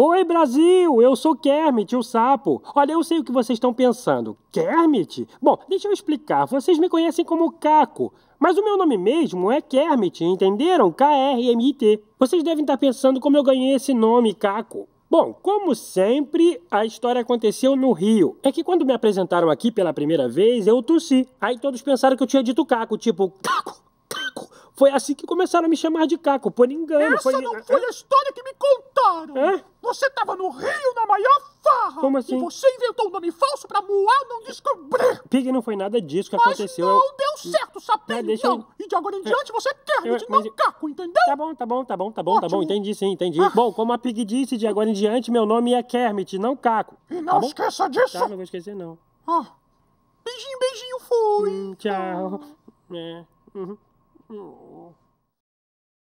Oi, Brasil! Eu sou Kermit, o sapo. Olha, eu sei o que vocês estão pensando. Kermit? Bom, deixa eu explicar. Vocês me conhecem como Caco. Mas o meu nome mesmo é Kermit, entenderam? K-R-M-I-T. Vocês devem estar pensando como eu ganhei esse nome, Caco. Bom, como sempre, a história aconteceu no Rio. É que quando me apresentaram aqui pela primeira vez, eu tossi. Aí todos pensaram que eu tinha dito caco, tipo, caco, caco. Foi assim que começaram a me chamar de caco, por engano. Essa foi... não foi a história que me contaram. É? Você tava no Rio na maior farra! Como assim? E você inventou um nome falso pra Moá não descobrir! Pig, não foi nada disso que mas aconteceu. Mas não deu certo, sapinho! É, deixa eu... E de agora em é, diante você é terno de mas... entendeu? Tá bom, tá bom, tá bom, tá bom, Ótimo. tá bom. Entendi sim, entendi. Ah. Bom, como a Pig disse, de agora em diante meu nome é Kermit, não Caco. E não tá esqueça tá, disso! Tá, não vou esquecer não. Ah. Beijinho, beijinho, fui! Hum, tchau. Ah. É. Uhum. Uhum.